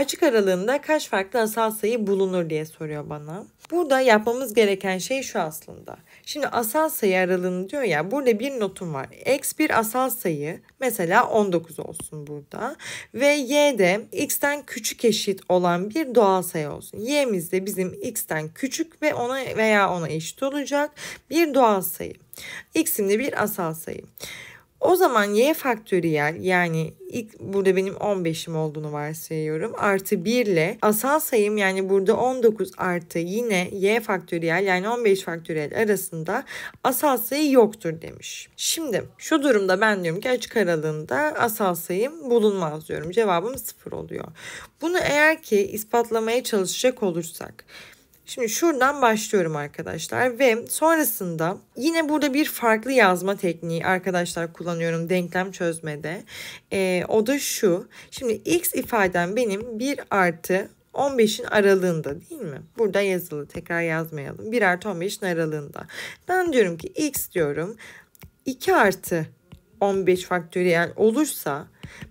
Açık aralığında kaç farklı asal sayı bulunur diye soruyor bana. Burada yapmamız gereken şey şu aslında. Şimdi asal sayı aralığını diyor ya burada bir notum var. X bir asal sayı mesela 19 olsun burada. Ve Y de X'ten küçük eşit olan bir doğal sayı olsun. Y'miz de bizim X'ten küçük ve ona veya ona eşit olacak bir doğal sayı. X'im de bir asal sayı. O zaman y faktöriyel yani ilk burada benim 15'im olduğunu varsayıyorum. Artı 1 ile asal sayım yani burada 19 artı yine y faktöriyel yani 15 faktöriyel arasında asal sayı yoktur demiş. Şimdi şu durumda ben diyorum ki açık aralığında asal sayım bulunmaz diyorum. Cevabım 0 oluyor. Bunu eğer ki ispatlamaya çalışacak olursak Şimdi şuradan başlıyorum arkadaşlar ve sonrasında yine burada bir farklı yazma tekniği arkadaşlar kullanıyorum denklem çözmede. Ee, o da şu. Şimdi x ifadem benim 1 artı 15'in aralığında değil mi? Burada yazılı tekrar yazmayalım. 1 artı 15'in aralığında. Ben diyorum ki x diyorum 2 artı 15 faktöriyel olursa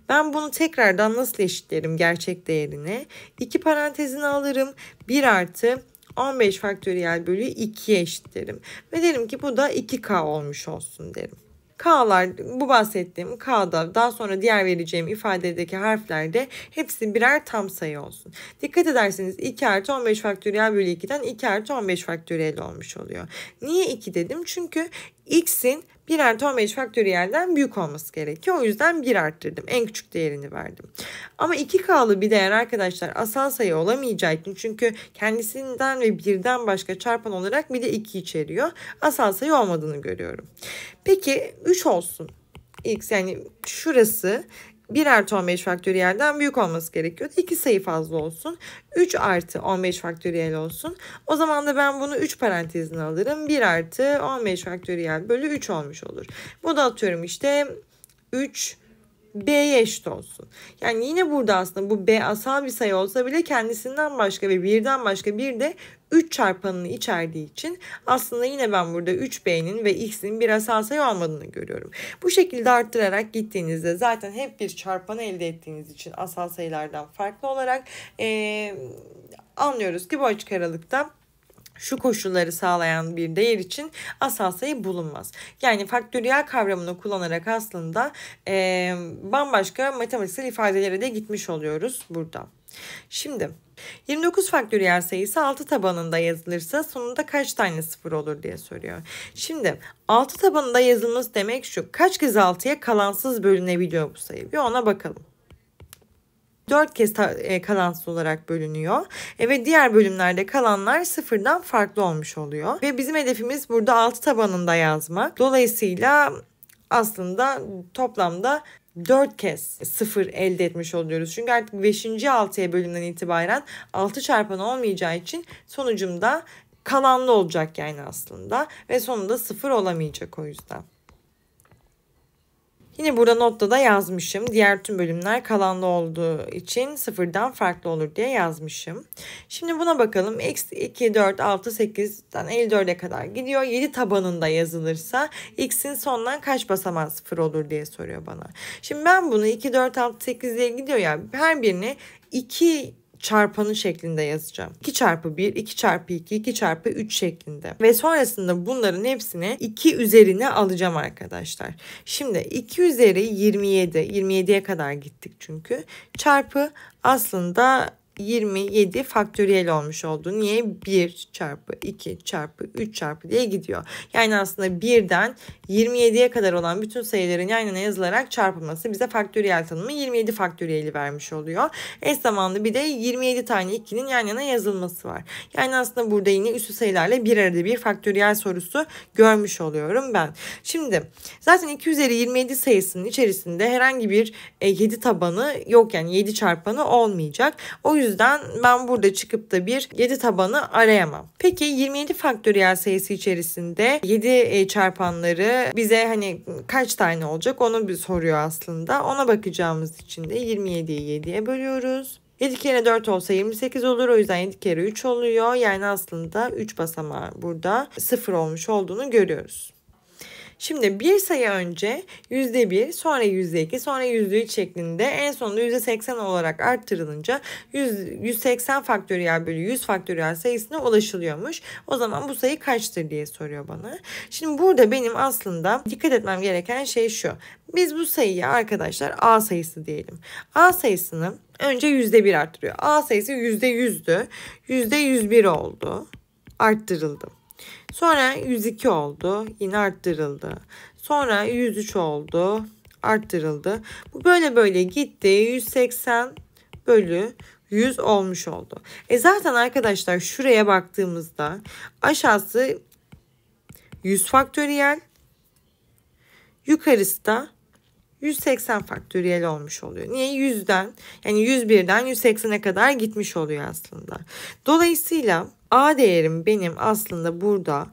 ben bunu tekrardan nasıl eşitlerim gerçek değerine? 2 parantezine alırım. 1 artı 15 faktöriyel bölü 2'ye eşitlerim. Ve derim ki bu da 2K olmuş olsun derim. K'lar bu bahsettiğim K'da daha sonra diğer vereceğim ifadedeki harflerde hepsi birer tam sayı olsun. Dikkat ederseniz 2 artı 15 faktöriyel bölü 2'den 2 artı 15 faktöriyel olmuş oluyor. Niye 2 dedim? Çünkü x'in 1 artı 15 faktöriyelden büyük olması gerekiyor. O yüzden 1 arttırdım. En küçük değerini verdim. Ama 2K'lı bir değer arkadaşlar asal sayı olamayacağı için çünkü kendisinden ve birden başka çarpan olarak bir de 2 içeriyor. Asal sayı olmadığını görüyorum. Peki 3 olsun. X yani şurası birer artı 15 faktöriyelden büyük olması gerekiyor, 2 sayı fazla olsun. 3 artı 15 faktöriyel olsun. O zaman da ben bunu 3 parantezine alırım. 1 artı 15 faktöriyel bölü 3 olmuş olur. Bu da atıyorum işte 3 B'ye eşit olsun. Yani yine burada aslında bu B asal bir sayı olsa bile kendisinden başka ve birden başka bir de 3 çarpanını içerdiği için aslında yine ben burada 3B'nin ve X'in bir asal sayı olmadığını görüyorum. Bu şekilde arttırarak gittiğinizde zaten hep bir çarpanı elde ettiğiniz için asal sayılardan farklı olarak e, anlıyoruz ki bu açık aralıkta şu koşulları sağlayan bir değer için asal sayı bulunmaz. Yani faktöriyel kavramını kullanarak aslında e, bambaşka matematiksel ifadelere de gitmiş oluyoruz burada. Şimdi 29 faktöriyel sayısı 6 tabanında yazılırsa sonunda kaç tane sıfır olur diye soruyor. Şimdi 6 tabanında yazılması demek şu. Kaç kez 6'ya kalansız bölünebiliyor bu sayı? Bir ona bakalım. 4 kez e, kalansız olarak bölünüyor. E, ve diğer bölümlerde kalanlar sıfırdan farklı olmuş oluyor. Ve bizim hedefimiz burada 6 tabanında yazmak. Dolayısıyla aslında toplamda 4 kez 0 elde etmiş oluyoruz. Çünkü artık 5. 6'ya bölümden itibaren 6 çarpan olmayacağı için sonucumda kalanlı olacak yani aslında ve sonunda 0 olamayacak o yüzden. Yine burada notta da yazmışım. Diğer tüm bölümler kalanlı olduğu için sıfırdan farklı olur diye yazmışım. Şimdi buna bakalım. X 2, 4, 6, 8'den 54'e kadar gidiyor. 7 tabanında yazılırsa x'in sondan kaç basamağı sıfır olur diye soruyor bana. Şimdi ben bunu 2, 4, 6, 8 diye gidiyor ya. Yani her birini 2 çarpanı şeklinde yazacağım. 2 çarpı 1, 2 çarpı 2, 2 çarpı 3 şeklinde. Ve sonrasında bunların hepsini 2 üzerine alacağım arkadaşlar. Şimdi 2 üzeri 27, 27'ye kadar gittik çünkü. Çarpı aslında 27 faktöriyel olmuş oldu. Niye? 1 çarpı 2 çarpı 3 çarpı diye gidiyor. Yani aslında 1'den 27'ye kadar olan bütün sayıların yan yana yazılarak çarpılması bize faktöriyel tanımı 27 faktöriyeli vermiş oluyor. Eş zamanlı bir de 27 tane 2'nin yan yana yazılması var. Yani aslında burada yine üstü sayılarla bir arada bir faktöriyel sorusu görmüş oluyorum ben. Şimdi zaten 2 üzeri 27 sayısının içerisinde herhangi bir 7 e, tabanı yok yani 7 çarpanı olmayacak. O yüzden yüzden ben burada çıkıp da bir 7 tabanı arayamam. Peki 27 faktöriyel sayısı içerisinde 7 e, çarpanları bize hani kaç tane olacak onu bir soruyor aslında. Ona bakacağımız için de 27'yi 7'ye bölüyoruz. 7 kere 4 olsa 28 olur. O yüzden 7 kere 3 oluyor. Yani aslında 3 basamağı burada 0 olmuş olduğunu görüyoruz. Şimdi bir sayı önce yüzde bir, sonra yüzde iki, sonra yüzde üç şeklinde en sonunda yüzde %80 olarak arttırılınca 100, 180 faktöriyel bölü yüz faktöriyel sayısına ulaşılıyormuş. O zaman bu sayı kaçtır diye soruyor bana. Şimdi burada benim aslında dikkat etmem gereken şey şu. Biz bu sayıyı arkadaşlar A sayısı diyelim. A sayısını önce yüzde bir arttırıyor. A sayısı yüzde yüzde yüz bir oldu. Arttırıldı. Sonra 102 oldu. Yine arttırıldı. Sonra 103 oldu. Arttırıldı. Bu böyle böyle gitti. 180 bölü 100 olmuş oldu. E zaten arkadaşlar şuraya baktığımızda aşağısı 100 faktöriyel yukarısı da 180 faktöriyel olmuş oluyor. Niye? 100'den yani 101'den 180'e kadar gitmiş oluyor aslında. Dolayısıyla A değerim benim aslında burada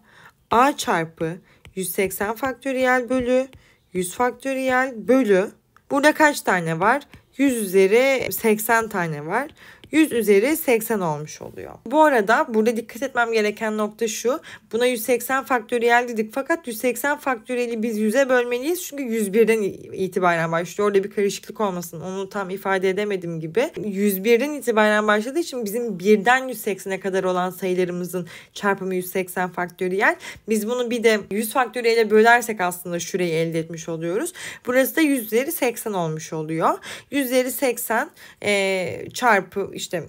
A çarpı 180 faktöriyel bölü 100 faktöriyel bölü. Burada kaç tane var? 100 üzeri 80 tane var. 100 üzeri 80 olmuş oluyor. Bu arada burada dikkat etmem gereken nokta şu. Buna 180 faktöriyel dedik fakat 180 faktöriyeli biz 100'e bölmeliyiz. Çünkü 101'den itibaren başlıyor. Orada bir karışıklık olmasın. Onu tam ifade edemedim gibi. 101'den itibaren başladığı için bizim 1'den 180'e kadar olan sayılarımızın çarpımı 180 faktöriyel. Biz bunu bir de 100 faktöriyele bölersek aslında şurayı elde etmiş oluyoruz. Burası da 100 üzeri 80 olmuş oluyor. 100 üzeri 80 e, çarpı işte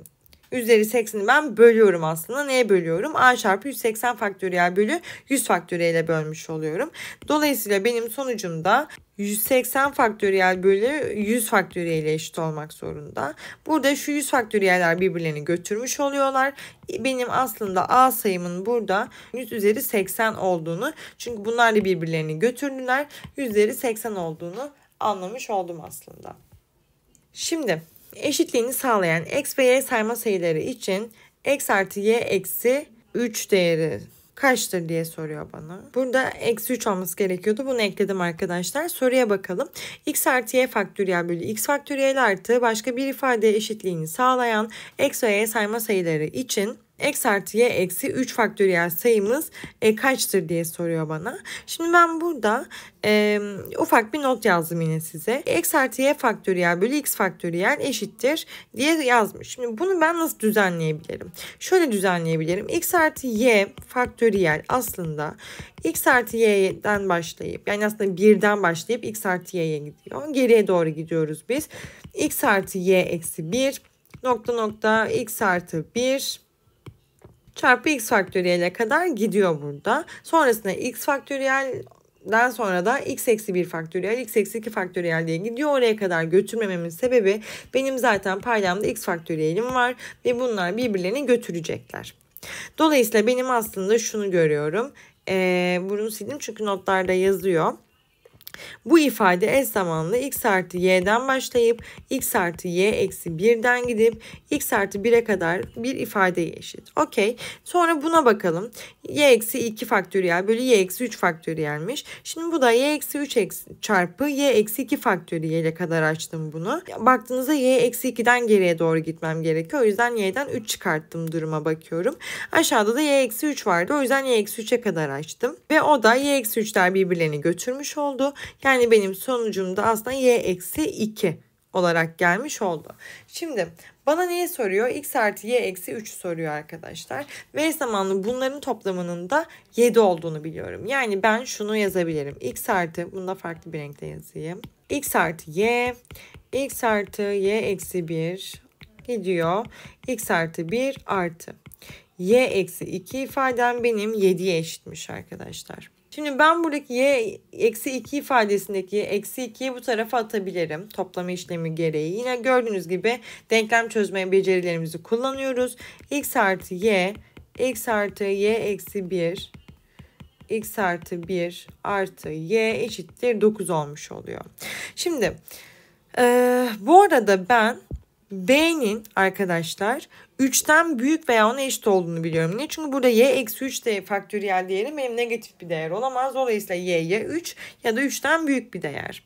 üzeri 80'i ben bölüyorum aslında. Neye bölüyorum? A çarpı 180 faktöriyel bölü 100 faktöriyel bölmüş oluyorum. Dolayısıyla benim sonucum da 180 faktöriyel bölü 100 faktöriyel eşit olmak zorunda. Burada şu 100 faktöriyeller birbirlerini götürmüş oluyorlar. Benim aslında A sayımın burada 100 üzeri 80 olduğunu çünkü bunlar da birbirlerini götürdüler. 100 üzeri 80 olduğunu anlamış oldum aslında. Şimdi Eşitliğini sağlayan x ve y sayma sayıları için x artı y eksi 3 değeri kaçtır diye soruyor bana. Burada eksi 3 olması gerekiyordu. Bunu ekledim arkadaşlar. Soruya bakalım. x artı y faktöriyel bölü x faktöriyel artı başka bir ifade eşitliğini sağlayan x ve y sayma sayıları için x artı y eksi 3 faktöriyel sayımız e, kaçtır diye soruyor bana. Şimdi ben burada e, ufak bir not yazdım yine size. x artı y faktöriyel bölü x faktöriyel eşittir diye yazmış. Şimdi bunu ben nasıl düzenleyebilirim? Şöyle düzenleyebilirim. x artı y faktöriyel aslında x artı y'den başlayıp yani aslında birden başlayıp x artı y'ye gidiyor. Geriye doğru gidiyoruz biz. x artı y eksi 1 nokta nokta x artı 1 çarpı x faktöriyele kadar gidiyor burada. Sonrasında x faktöriyel den sonra da x eksi 1 faktöriyel, x eksi 2 faktöriyel diye gidiyor. Oraya kadar götürmememin sebebi benim zaten paydamda x faktöriyelim var ve bunlar birbirlerini götürecekler. Dolayısıyla benim aslında şunu görüyorum. Ee, bunu sildim çünkü notlarda yazıyor. Bu ifade eş zamanlı x artı y'den başlayıp x artı y eksi 1'den gidip x artı 1'e kadar bir ifadeye eşit. Okey. Sonra buna bakalım. y eksi 2 faktöriyel bölü y eksi 3 faktöriyelmiş. Şimdi bu da y eksi 3 çarpı y eksi 2 faktöriyele kadar açtım bunu. Baktığınızda y eksi 2'den geriye doğru gitmem gerekiyor. O yüzden y'den 3 çıkarttım duruma bakıyorum. Aşağıda da y eksi 3 vardı. O yüzden y eksi 3'e kadar açtım. Ve o da y eksi 3'ler birbirlerini götürmüş oldu. Yani benim sonucum da aslında y eksi 2 olarak gelmiş oldu. Şimdi bana neyi soruyor? X artı Y eksi 3 soruyor arkadaşlar. Ve zamanlı bunların toplamının da 7 olduğunu biliyorum. Yani ben şunu yazabilirim. X artı, bunu da farklı bir renkte yazayım. X artı Y, X artı Y eksi 1 gidiyor. X artı 1 artı. Y eksi 2 ifadem benim 7'ye eşitmiş arkadaşlar. Şimdi ben buradaki y eksi 2 ifadesindeki eksi 2'yi bu tarafa atabilirim. Toplama işlemi gereği. Yine gördüğünüz gibi denklem çözme becerilerimizi kullanıyoruz. x artı y x artı y eksi 1 x artı 1 artı y eşittir 9 olmuş oluyor. Şimdi e, bu arada ben B'nin arkadaşlar 3'ten büyük veya ona eşit olduğunu biliyorum. Niye? Çünkü burada y eksi 3 de faktöriyel değeri benim negatif bir değer olamaz. Dolayısıyla y ya 3 ya da 3'ten büyük bir değer.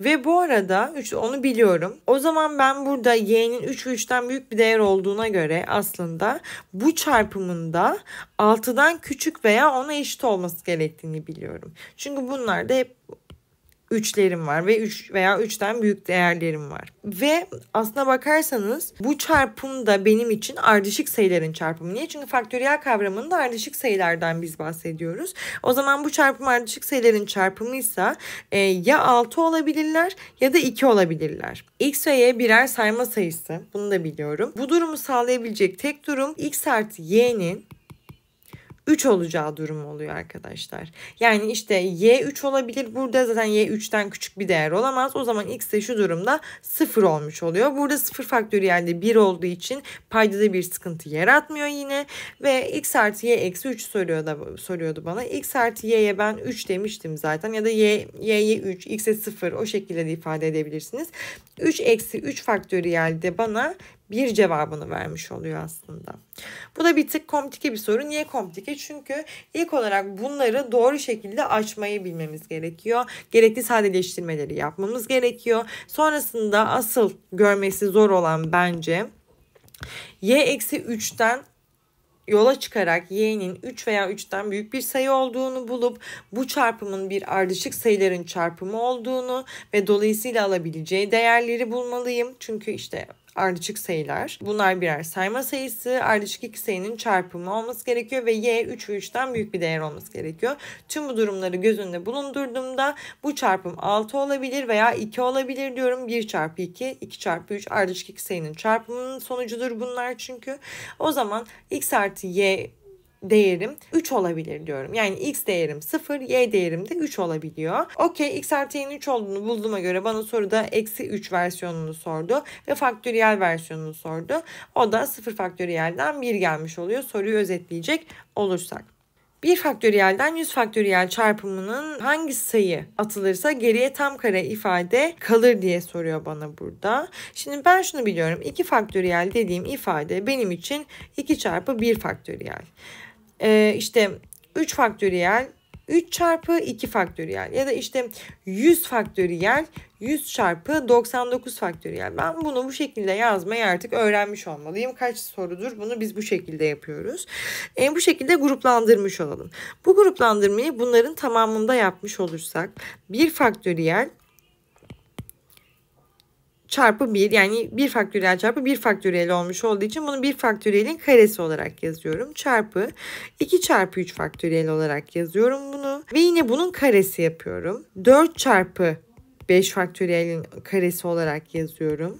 Ve bu arada 3 onu biliyorum. O zaman ben burada y'nin 3 ve 3'ten büyük bir değer olduğuna göre aslında bu çarpımında 6'dan küçük veya ona eşit olması gerektiğini biliyorum. Çünkü bunlar da hep üçlerim var ve üç veya üçten büyük değerlerim var. Ve aslına bakarsanız bu çarpım da benim için ardışık sayıların çarpımı. Niye? Çünkü faktöriyel kavramında ardışık sayılardan biz bahsediyoruz. O zaman bu çarpım ardışık sayıların çarpımıysa e, ya 6 olabilirler ya da 2 olabilirler. X ve Y birer sayma sayısı. Bunu da biliyorum. Bu durumu sağlayabilecek tek durum X artı Y'nin 3 olacağı durum oluyor arkadaşlar. Yani işte y 3 olabilir. Burada zaten y 3'ten küçük bir değer olamaz. O zaman x de şu durumda 0 olmuş oluyor. Burada 0 faktöriyelde 1 olduğu için paydada bir sıkıntı yaratmıyor yine. Ve x artı y eksi 3 soruyordu, soruyordu bana. x artı y'ye ben 3 demiştim zaten. Ya da y, y'ye 3, x'e 0 o şekilde de ifade edebilirsiniz. 3 eksi 3 faktöriyelde bana bir cevabını vermiş oluyor aslında. Bu da bir tık komplike bir soru. Niye komplike? Çünkü ilk olarak bunları doğru şekilde açmayı bilmemiz gerekiyor. Gerekli sadeleştirmeleri yapmamız gerekiyor. Sonrasında asıl görmesi zor olan bence y-3'ten eksi yola çıkarak y'nin 3 veya 3'ten büyük bir sayı olduğunu bulup bu çarpımın bir ardışık sayıların çarpımı olduğunu ve dolayısıyla alabileceği değerleri bulmalıyım. Çünkü işte ardışık sayılar. Bunlar birer sayma sayısı. Ardışık iki sayının çarpımı olması gerekiyor ve y 3 ve 3'ten büyük bir değer olması gerekiyor. Tüm bu durumları göz önünde bulundurduğumda bu çarpım 6 olabilir veya 2 olabilir diyorum. 1 çarpı 2, 2 çarpı 3 ardışık iki sayının çarpımının sonucudur bunlar çünkü. O zaman x artı y değerim 3 olabilir diyorum. Yani x değerim 0, y değerim de 3 olabiliyor. Okey x artı y'nin 3 olduğunu bulduğuma göre bana soruda eksi 3 versiyonunu sordu ve faktöriyel versiyonunu sordu. O da 0 faktöriyelden 1 gelmiş oluyor soruyu özetleyecek olursak. 1 faktöriyelden 100 faktöriyel çarpımının hangi sayı atılırsa geriye tam kare ifade kalır diye soruyor bana burada. Şimdi ben şunu biliyorum. 2 faktöriyel dediğim ifade benim için 2 çarpı 1 faktöriyel e, işte 3 faktöriyel 3 çarpı 2 faktöriyel ya da işte 100 faktöriyel 100 çarpı 99 faktöriyel. Ben bunu bu şekilde yazmayı artık öğrenmiş olmalıyım. Kaç sorudur bunu biz bu şekilde yapıyoruz. E, bu şekilde gruplandırmış olalım. Bu gruplandırmayı bunların tamamında yapmış olursak 1 faktöriyel çarpı 1 yani 1 faktöriyel çarpı 1 faktöriyel olmuş olduğu için bunu 1 faktöriyelin karesi olarak yazıyorum. Çarpı 2 çarpı 3 faktöriyel olarak yazıyorum bunu. Ve yine bunun karesi yapıyorum. 4 çarpı 5 faktöriyelin karesi olarak yazıyorum.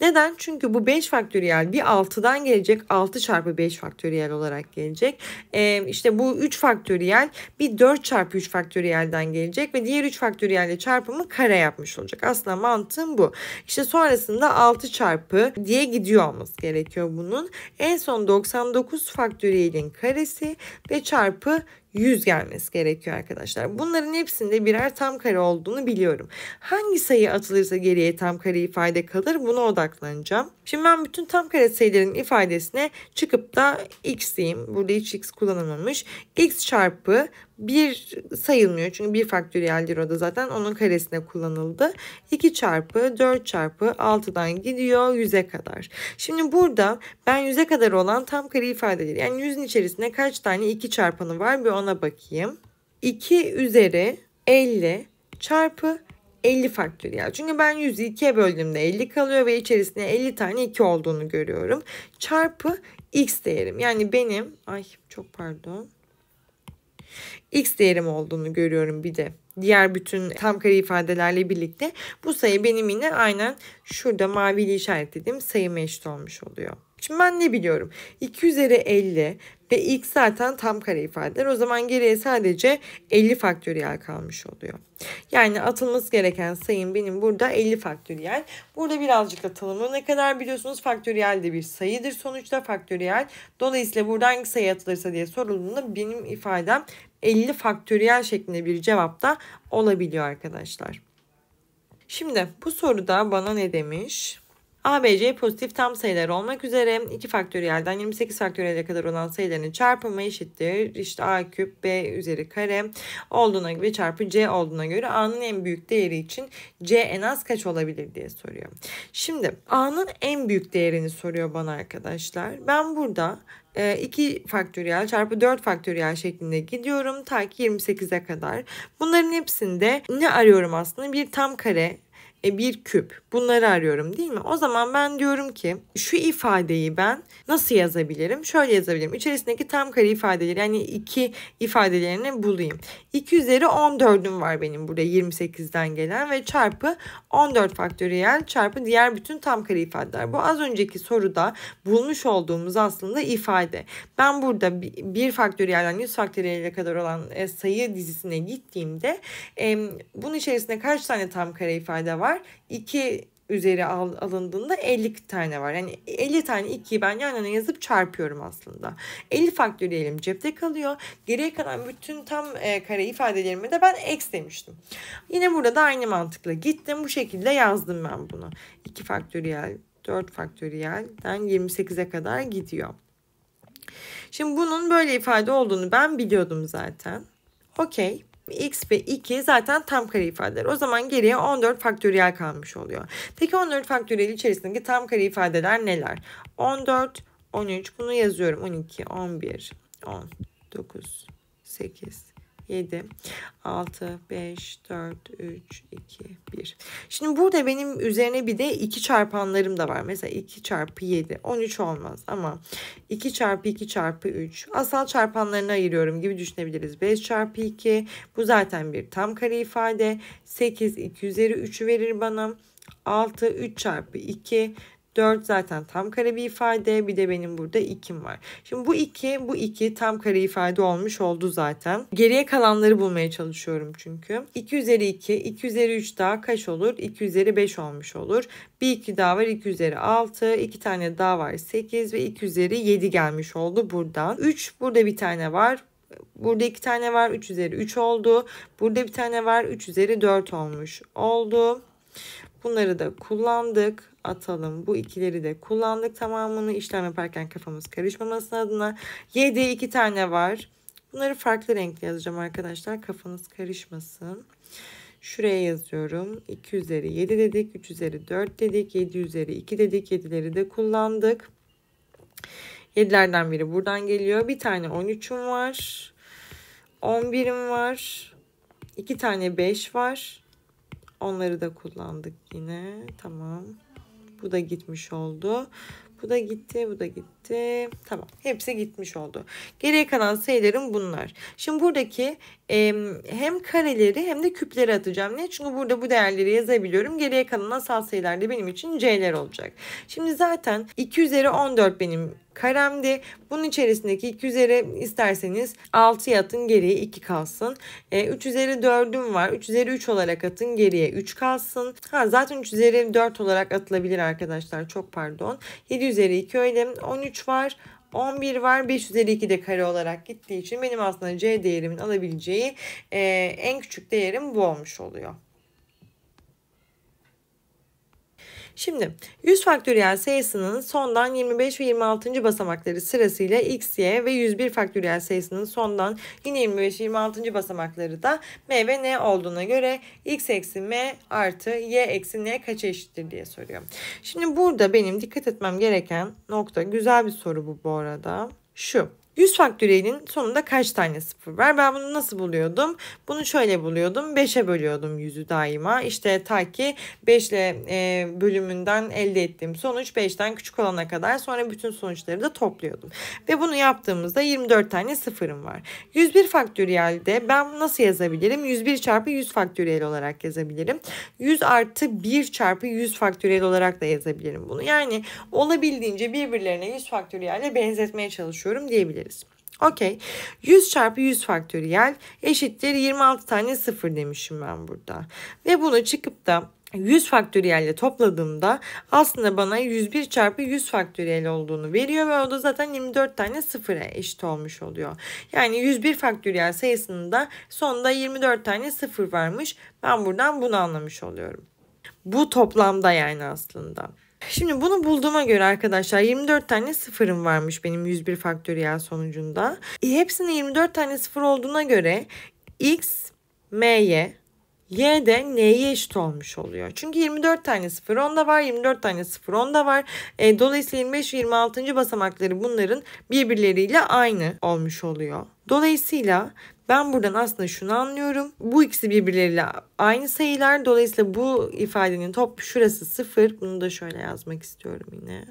Neden? Çünkü bu 5 faktöriyel bir 6'dan gelecek. 6 çarpı 5 faktöriyel olarak gelecek. Ee, işte bu 3 faktöriyel bir 4 çarpı 3 faktöriyelden gelecek ve diğer 3 ile çarpımı kare yapmış olacak. Aslında mantığım bu. İşte sonrasında 6 çarpı diye gidiyor olması gerekiyor bunun. En son 99 faktöriyelin karesi ve çarpı 100 gelmesi gerekiyor arkadaşlar. Bunların hepsinde birer tam kare olduğunu biliyorum. Hangi sayı atılırsa geriye tam kare ifade kalır? Bunu buna odaklanacağım. Şimdi ben bütün tam kare sayıların ifadesine çıkıp da x diyeyim. Burada hiç x kullanılmamış. x çarpı 1 sayılmıyor çünkü 1 faktöriyeldir o da zaten onun karesine kullanıldı. 2 çarpı 4 çarpı 6'dan gidiyor 100'e kadar. Şimdi burada ben 100'e kadar olan tam kare ifadeleri yani 100'ün içerisinde kaç tane 2 çarpanı var bir ona bakayım. 2 üzeri 50 çarpı 50 faktöriyel. Çünkü ben 100'ü 2'ye böldüğümde 50 kalıyor ve içerisinde 50 tane 2 olduğunu görüyorum. Çarpı x değerim. Yani benim ay çok pardon. x değerim olduğunu görüyorum bir de. Diğer bütün tam kare ifadelerle birlikte bu sayı benim yine aynen şurada mavili işaretlediğim sayıma eşit olmuş oluyor. Şimdi ben ne biliyorum? 2 üzeri 50 ve x zaten tam kare ifadeler. O zaman geriye sadece 50 faktöriyel kalmış oluyor. Yani atılması gereken sayım benim burada 50 faktöriyel. Burada birazcık atalım. Ne kadar biliyorsunuz faktöriyel de bir sayıdır sonuçta faktöriyel. Dolayısıyla buradan hangi sayı atılırsa diye sorulduğunda benim ifadem 50 faktöriyel şeklinde bir cevap da olabiliyor arkadaşlar. Şimdi bu soruda bana ne demiş? ABC pozitif tam sayılar olmak üzere 2 faktöriyelden 28 faktöriyele kadar olan sayıların çarpımı eşittir. İşte A küp B üzeri kare olduğuna göre çarpı C olduğuna göre A'nın en büyük değeri için C en az kaç olabilir diye soruyor. Şimdi A'nın en büyük değerini soruyor bana arkadaşlar. Ben burada 2 e, faktöriyel çarpı 4 faktöriyel şeklinde gidiyorum ta ki 28'e kadar. Bunların hepsinde ne arıyorum aslında? Bir tam kare e, bir küp. Bunları arıyorum değil mi? O zaman ben diyorum ki şu ifadeyi ben nasıl yazabilirim? Şöyle yazabilirim. İçerisindeki tam kare ifadeleri yani iki ifadelerini bulayım. 2 üzeri 14'üm var benim burada 28'den gelen ve çarpı 14 faktöriyel çarpı diğer bütün tam kare ifadeler. Bu az önceki soruda bulmuş olduğumuz aslında ifade. Ben burada 1 faktöriyelden 100 faktöriyele kadar olan e, sayı dizisine gittiğimde bunun içerisinde kaç tane tam kare ifade var? var. 2 üzeri al, alındığında 50 tane var. Yani 50 tane 2'yi ben yan yana yazıp çarpıyorum aslında. 50 faktöriyelim cepte kalıyor. Geriye kalan bütün tam e, kare ifadelerimi de ben x demiştim. Yine burada da aynı mantıkla gittim. Bu şekilde yazdım ben bunu. 2 faktöriyel, 4 faktöriyelden 28'e kadar gidiyor. Şimdi bunun böyle ifade olduğunu ben biliyordum zaten. Okey x ve 2 zaten tam kare ifadeler. O zaman geriye 14 faktöriyel kalmış oluyor. Peki 14 faktöriyel içerisindeki tam kare ifadeler neler? 14, 13 bunu yazıyorum. 12, 11, 10, 9, 8, 7, 6, 5, 4, 3, 2, 1. Şimdi burada benim üzerine bir de 2 çarpanlarım da var. Mesela 2 çarpı 7, 13 olmaz ama 2 çarpı 2 çarpı 3. Asal çarpanlarını ayırıyorum gibi düşünebiliriz. 5 çarpı 2 bu zaten bir tam kare ifade. 8, 2 üzeri 3'ü verir bana. 6, 3 çarpı 2 4 zaten tam kare bir ifade. Bir de benim burada 2'm var. Şimdi bu 2, bu 2 tam kare ifade olmuş oldu zaten. Geriye kalanları bulmaya çalışıyorum çünkü. 2 üzeri 2, 2 üzeri 3 daha kaç olur? 2 üzeri 5 olmuş olur. Bir 2 daha var 2 üzeri 6, 2 tane daha var 8 ve 2 üzeri 7 gelmiş oldu buradan. 3 burada bir tane var. Burada iki tane var 3 üzeri 3 oldu. Burada bir tane var 3 üzeri 4 olmuş oldu. Bunları da kullandık. Atalım. Bu ikileri de kullandık tamamını. işlem yaparken kafamız karışmaması adına. 7 iki tane var. Bunları farklı renkli yazacağım arkadaşlar. Kafanız karışmasın. Şuraya yazıyorum. 2 üzeri 7 dedik. 3 üzeri 4 dedik. 7 üzeri 2 dedik. 7'leri de kullandık. 7'lerden biri buradan geliyor. Bir tane 13'üm var. 11'im var. 2 tane 5 var. Onları da kullandık yine. Tamam. Bu da gitmiş oldu. Bu da gitti, bu da gitti gitti. Tamam hepsi gitmiş oldu. Geriye kalan sayılarım bunlar. Şimdi buradaki e, hem kareleri hem de küpleri atacağım. Niye? Çünkü burada bu değerleri yazabiliyorum. Geriye kalan asal sayılar da benim için c'ler olacak. Şimdi zaten 2 üzeri 14 benim karemdi. Bunun içerisindeki 2 üzeri isterseniz 6 atın geriye 2 kalsın. E, 3 üzeri 4'üm var. 3 üzeri 3 olarak atın geriye 3 kalsın. Ha, zaten 3 üzeri 4 olarak atılabilir arkadaşlar. Çok pardon. 7 üzeri 2 öyle. 13 3 var. 11 var. 5 de kare olarak gittiği için benim aslında C değerimin alabileceği e, en küçük değerim bu olmuş oluyor. Şimdi 100 faktöriyel sayısının sondan 25 ve 26. basamakları sırasıyla x, y ve 101 faktöriyel sayısının sondan yine 25 ve 26. basamakları da m ve n olduğuna göre x eksi m artı y eksi n kaç eşittir diye soruyor. Şimdi burada benim dikkat etmem gereken nokta güzel bir soru bu bu arada. Şu 100 faktöriyelin sonunda kaç tane sıfır var? Ben bunu nasıl buluyordum? Bunu şöyle buluyordum. 5'e bölüyordum 100'ü daima. İşte ta ki 5 ile e, bölümünden elde ettiğim sonuç 5'ten küçük olana kadar sonra bütün sonuçları da topluyordum. Ve bunu yaptığımızda 24 tane sıfırım var. 101 faktöriyelde ben nasıl yazabilirim? 101 çarpı 100 faktöriyel olarak yazabilirim. 100 artı 1 çarpı 100 faktöriyel olarak da yazabilirim bunu. Yani olabildiğince birbirlerine 100 faktöriyelle benzetmeye çalışıyorum diyebilirim diyebiliriz. Okey. 100 çarpı 100 faktöriyel eşittir 26 tane 0 demişim ben burada. Ve bunu çıkıp da 100 faktöriyel ile topladığımda aslında bana 101 çarpı 100 faktöriyel olduğunu veriyor ve o da zaten 24 tane sıfıra eşit olmuş oluyor. Yani 101 faktöriyel sayısında sonda 24 tane 0 varmış. Ben buradan bunu anlamış oluyorum. Bu toplamda yani aslında. Şimdi bunu bulduğuma göre arkadaşlar 24 tane sıfırım varmış benim 101 faktöriyel sonucunda. E, hepsinin 24 tane sıfır olduğuna göre x, m'ye, y de n'ye eşit olmuş oluyor. Çünkü 24 tane sıfır onda var, 24 tane sıfır onda var. E, dolayısıyla 25 ve 26. basamakları bunların birbirleriyle aynı olmuş oluyor. Dolayısıyla ben buradan aslında şunu anlıyorum. Bu ikisi birbirleriyle aynı sayılar. Dolayısıyla bu ifadenin top şurası sıfır. Bunu da şöyle yazmak istiyorum yine.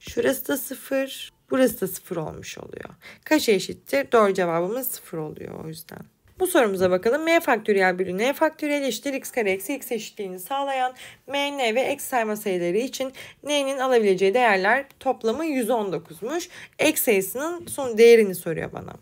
Şurası da sıfır. Burası da sıfır olmuş oluyor. Kaç eşittir? Doğru cevabımız sıfır oluyor o yüzden. Bu sorumuza bakalım. M faktöriyel bölü N faktöriyel eşittir x kare eksi x eşitliğini sağlayan M, N ve x sayma sayıları için N'nin alabileceği değerler toplamı 119'muş. X sayısının son değerini soruyor bana.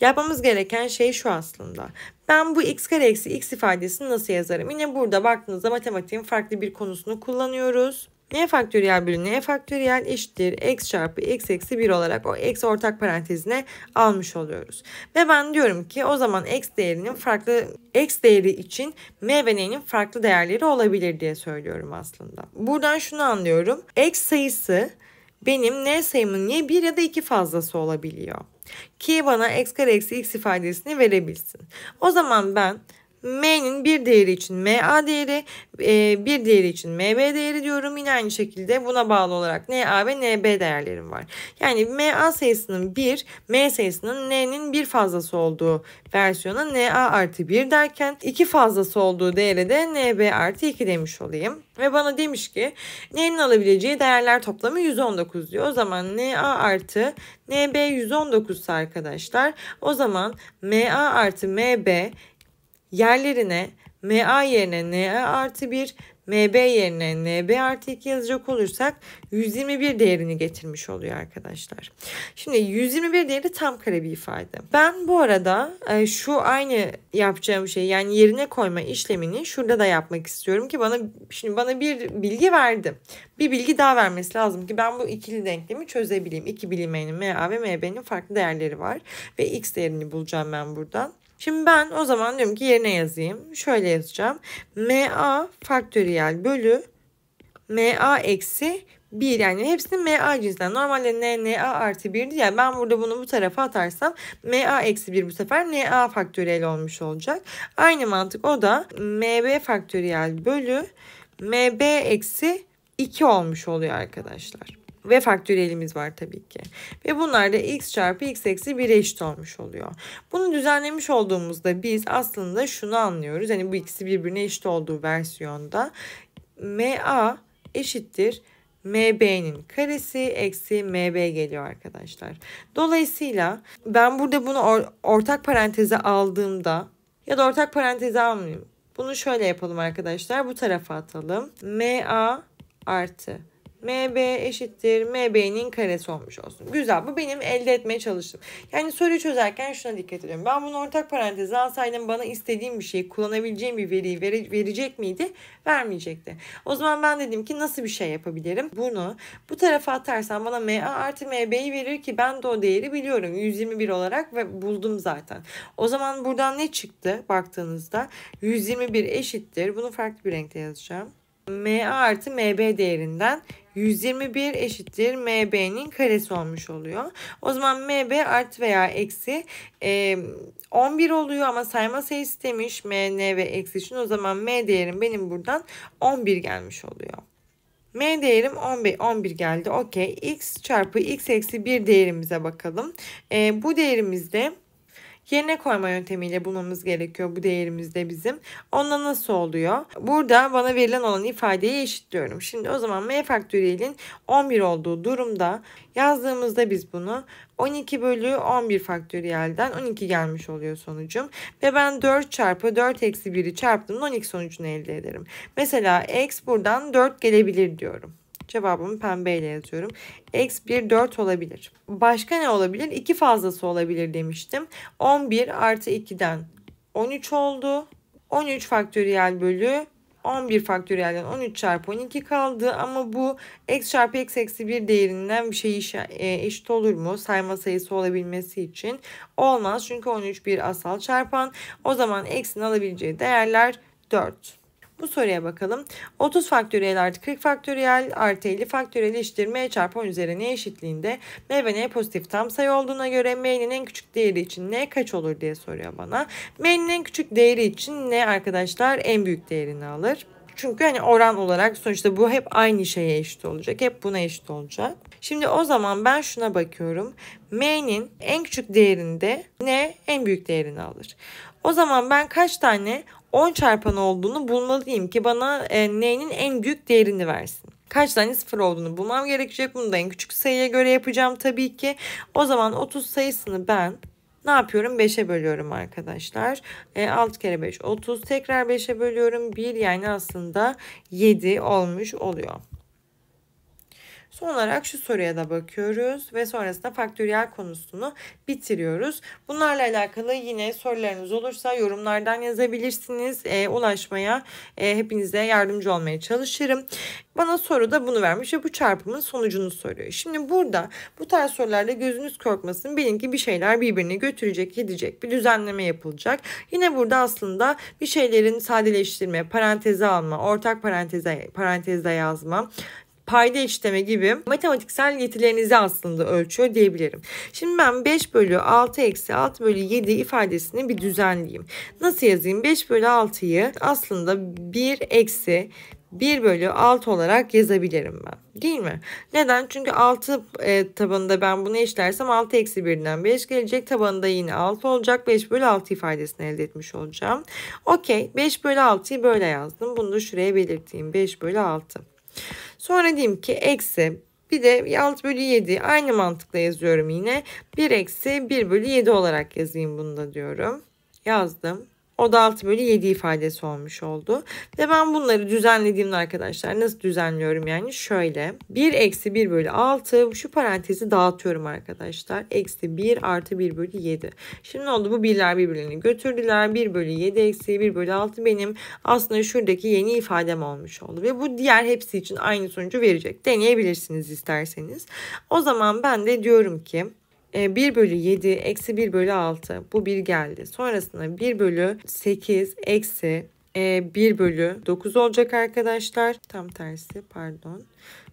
Yapmamız gereken şey şu aslında. Ben bu x kare eksi x ifadesini nasıl yazarım? Yine burada baktığınızda matematiğin farklı bir konusunu kullanıyoruz. n faktöriyel bölü n faktöriyel eşittir x çarpı x eksi 1 olarak o x ortak parantezine almış oluyoruz. Ve ben diyorum ki o zaman x değerinin farklı x değeri için m ve n'nin farklı değerleri olabilir diye söylüyorum aslında. Buradan şunu anlıyorum. x sayısı benim n sayımın y bir ya da iki fazlası olabiliyor. Ki bana x kare eksi x ifadesini verebilsin. O zaman ben M'nin bir değeri için MA değeri, e, bir değeri için MB değeri diyorum. Yine aynı şekilde buna bağlı olarak NA ve NB değerlerim var. Yani MA sayısının 1, M sayısının N'nin bir fazlası olduğu versiyona NA artı 1 derken iki fazlası olduğu değere de NB artı 2 demiş olayım. Ve bana demiş ki N'nin alabileceği değerler toplamı 119 diyor. O zaman NA artı NB 119 arkadaşlar. O zaman MA artı MB yerlerine MA yerine NA artı 1, MB yerine NB artı 2 yazacak olursak 121 değerini getirmiş oluyor arkadaşlar. Şimdi 121 değeri tam kare bir ifade. Ben bu arada e, şu aynı yapacağım şey yani yerine koyma işlemini şurada da yapmak istiyorum ki bana şimdi bana bir bilgi verdi. Bir bilgi daha vermesi lazım ki ben bu ikili denklemi çözebileyim. İki bilinmeyenin MA ve MB'nin farklı değerleri var ve x değerini bulacağım ben buradan. Şimdi ben o zaman diyorum ki yerine yazayım. Şöyle yazacağım. MA faktöriyel bölü MA eksi 1 yani hepsini MA cinsinden. Normalde N, NA artı 1'di. Yani ben burada bunu bu tarafa atarsam MA eksi 1 bu sefer NA faktöriyel olmuş olacak. Aynı mantık o da MB faktöriyel bölü MB eksi 2 olmuş oluyor arkadaşlar ve faktöriyelimiz var tabii ki. Ve bunlar da x çarpı x eksi 1'e eşit olmuş oluyor. Bunu düzenlemiş olduğumuzda biz aslında şunu anlıyoruz. Hani bu ikisi birbirine eşit olduğu versiyonda MA eşittir MB'nin karesi eksi MB geliyor arkadaşlar. Dolayısıyla ben burada bunu or ortak paranteze aldığımda ya da ortak paranteze almayayım. Bunu şöyle yapalım arkadaşlar. Bu tarafa atalım. MA artı MB eşittir MB'nin karesi olmuş olsun. Güzel bu benim elde etmeye çalıştım. Yani soruyu çözerken şuna dikkat ediyorum. Ben bunu ortak paranteze alsaydım bana istediğim bir şeyi kullanabileceğim bir veriyi vere, verecek miydi? Vermeyecekti. O zaman ben dedim ki nasıl bir şey yapabilirim? Bunu bu tarafa atarsam bana MA artı MB'yi verir ki ben de o değeri biliyorum. 121 olarak ve buldum zaten. O zaman buradan ne çıktı baktığınızda? 121 eşittir. Bunu farklı bir renkte yazacağım. MA artı MB değerinden 121 eşittir MB'nin karesi olmuş oluyor. O zaman MB artı veya eksi e, 11 oluyor ama sayma sayısı demiş MN ve eksi için. O zaman M değerim benim buradan 11 gelmiş oluyor. M değerim 11, 11 geldi. Okey. X çarpı X eksi 1 değerimize bakalım. E, bu değerimizde yerine koyma yöntemiyle bulmamız gerekiyor bu değerimizde bizim. Onunla nasıl oluyor? Burada bana verilen olan ifadeyi eşitliyorum. Şimdi o zaman m faktöriyelin 11 olduğu durumda yazdığımızda biz bunu 12 bölü 11 faktöriyelden 12 gelmiş oluyor sonucum. Ve ben 4 çarpı 4 eksi 1'i çarptığımda 12 sonucunu elde ederim. Mesela x buradan 4 gelebilir diyorum. Cevabımı pembeyle yazıyorum. X1 4 olabilir. Başka ne olabilir? 2 fazlası olabilir demiştim. 11 artı 2'den 13 oldu. 13 faktöriyel bölü 11 faktöriyelden 13 çarpı 12 kaldı ama bu x çarpı x eksi 1 değerinden bir şey e, eşit olur mu? Sayma sayısı olabilmesi için olmaz çünkü 13 bir asal çarpan o zaman x'in alabileceği değerler 4. Bu soruya bakalım. 30 faktöriyel artı 40 faktöriyel artı 50 faktöriyel eşittir m çarpı 10 üzeri n eşitliğinde m ve n pozitif tam sayı olduğuna göre m'nin en küçük değeri için n kaç olur diye soruyor bana. m'nin en küçük değeri için n arkadaşlar en büyük değerini alır. Çünkü hani oran olarak sonuçta bu hep aynı şeye eşit olacak. Hep buna eşit olacak. Şimdi o zaman ben şuna bakıyorum. M'nin en küçük değerinde ne en büyük değerini alır. O zaman ben kaç tane 10 çarpan olduğunu bulmalıyım ki bana e, n'nin en büyük değerini versin. Kaç tane sıfır olduğunu bulmam gerekecek. Bunu da en küçük sayıya göre yapacağım tabii ki. O zaman 30 sayısını ben ne yapıyorum? 5'e bölüyorum arkadaşlar. E, 6 kere 5 30. Tekrar 5'e bölüyorum. 1 yani aslında 7 olmuş oluyor. Son olarak şu soruya da bakıyoruz ve sonrasında faktöriyel konusunu bitiriyoruz. Bunlarla alakalı yine sorularınız olursa yorumlardan yazabilirsiniz. E, ulaşmaya e, hepinize yardımcı olmaya çalışırım. Bana soru da bunu vermiş ve bu çarpımın sonucunu soruyor. Şimdi burada bu tarz sorularda gözünüz korkmasın. Bilin ki bir şeyler birbirini götürecek, gidecek. Bir düzenleme yapılacak. Yine burada aslında bir şeylerin sadeleştirme, paranteze alma, ortak paranteze, paranteze yazma, payda işleme gibi matematiksel yetilerinizi aslında ölçüyor diyebilirim. Şimdi ben 5 bölü 6 eksi 6 bölü 7 ifadesini bir düzenleyeyim. Nasıl yazayım? 5 bölü 6'yı aslında 1 eksi 1 bölü 6 olarak yazabilirim ben. Değil mi? Neden? Çünkü 6 e, tabanında ben bunu işlersem 6 eksi 1'den 5 gelecek. Tabanında yine 6 olacak. 5 bölü 6 ifadesini elde etmiş olacağım. Okey. 5 bölü 6'yı böyle yazdım. Bunu da şuraya belirteyim. 5 bölü 6. Sonra diyeyim ki eksi bir de 6 bölü 7 aynı mantıkla yazıyorum yine. 1 eksi 1 bölü 7 olarak yazayım bunu da diyorum. Yazdım. O da 6 bölü 7 ifadesi olmuş oldu. Ve ben bunları düzenlediğimde arkadaşlar nasıl düzenliyorum yani şöyle. 1 eksi 1 bölü 6 şu parantezi dağıtıyorum arkadaşlar. Eksi 1 artı 1 bölü 7. Şimdi ne oldu? Bu birler birbirlerini götürdüler. 1 bölü 7 eksi 1 bölü 6 benim aslında şuradaki yeni ifadem olmuş oldu. Ve bu diğer hepsi için aynı sonucu verecek. Deneyebilirsiniz isterseniz. O zaman ben de diyorum ki 1 ee, bölü 7 eksi 1 bölü 6 bu 1 geldi. Sonrasında 1 bölü 8 eksi 1 e, bölü 9 olacak arkadaşlar. Tam tersi pardon.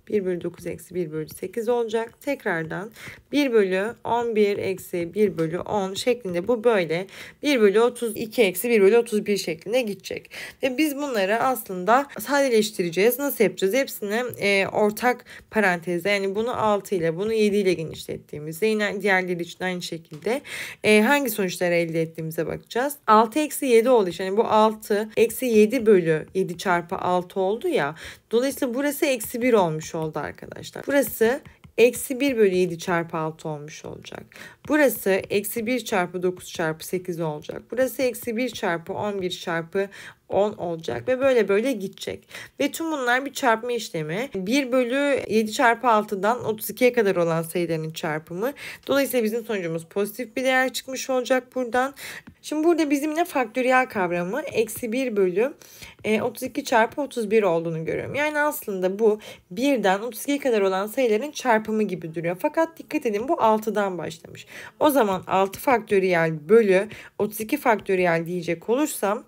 1 bölü 9 eksi 1 bölü 8 olacak. Tekrardan 1 bölü 11 eksi 1 bölü 10 şeklinde bu böyle 1 bölü 32 eksi 1 bölü 31 şeklinde gidecek. Ve biz bunları aslında sadeleştireceğiz. Nasıl yapacağız? Hepsini e, ortak parantezde yani bunu 6 ile bunu 7 ile genişlettiğimizde yine diğerleri için aynı şekilde e, hangi sonuçları elde ettiğimize bakacağız. 6 eksi 7 oldu. Yani bu 6 eksi 7 bölü 7 çarpı 6 oldu ya. Dolayısıyla burası eksi 1 olmuş oldu arkadaşlar. Burası eksi 1 bölü 7 çarpı 6 olmuş olacak. Burası eksi 1 çarpı 9 çarpı 8 olacak. Burası eksi 1 çarpı 11 çarpı 10 olacak ve böyle böyle gidecek. Ve tüm bunlar bir çarpma işlemi. 1 bölü 7 çarpı 6'dan 32'ye kadar olan sayıların çarpımı. Dolayısıyla bizim sonucumuz pozitif bir değer çıkmış olacak buradan. Şimdi burada bizim ne faktöriyel kavramı eksi 1 bölü 32 e, çarpı 31 olduğunu görüyorum. Yani aslında bu 1'den 32'ye kadar olan sayıların çarpımı gibi duruyor. Fakat dikkat edin bu 6'dan başlamış. O zaman 6 faktöriyel bölü 32 faktöriyel diyecek olursam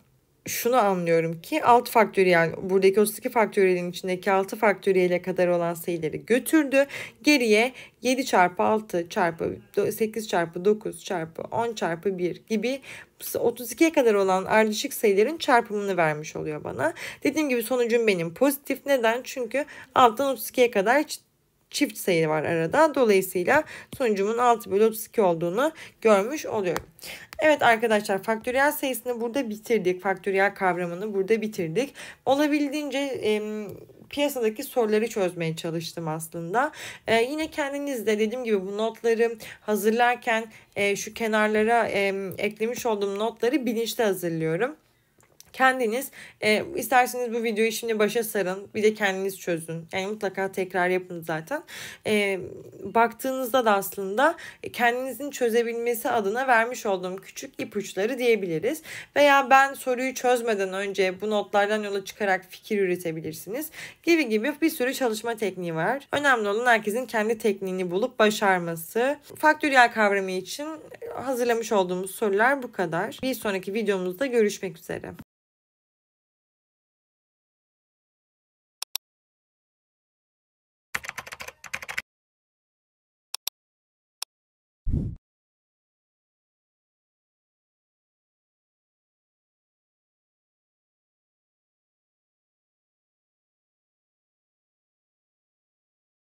şunu anlıyorum ki alt faktöriyel buradaki 32 faktöriyelin içindeki 6 faktöriyele kadar olan sayıları götürdü. Geriye 7 çarpı 6 çarpı 8 çarpı 9 çarpı 10 çarpı 1 gibi 32'ye kadar olan ardışık sayıların çarpımını vermiş oluyor bana. Dediğim gibi sonucum benim pozitif. Neden? Çünkü alttan 32'ye kadar çift sayı var arada. Dolayısıyla sonucumun 6 bölü 32 olduğunu görmüş oluyorum. Evet arkadaşlar faktöriyel sayısını burada bitirdik. Faktöriyel kavramını burada bitirdik. Olabildiğince e, piyasadaki soruları çözmeye çalıştım aslında. E, yine kendiniz de dediğim gibi bu notları hazırlarken e, şu kenarlara e, eklemiş olduğum notları bilinçli hazırlıyorum. Kendiniz e, isterseniz bu videoyu şimdi başa sarın bir de kendiniz çözün. Yani mutlaka tekrar yapın zaten. E, baktığınızda da aslında kendinizin çözebilmesi adına vermiş olduğum küçük ipuçları diyebiliriz. Veya ben soruyu çözmeden önce bu notlardan yola çıkarak fikir üretebilirsiniz. Gibi gibi bir sürü çalışma tekniği var. Önemli olan herkesin kendi tekniğini bulup başarması. Faktöriyel kavramı için hazırlamış olduğumuz sorular bu kadar. Bir sonraki videomuzda görüşmek üzere.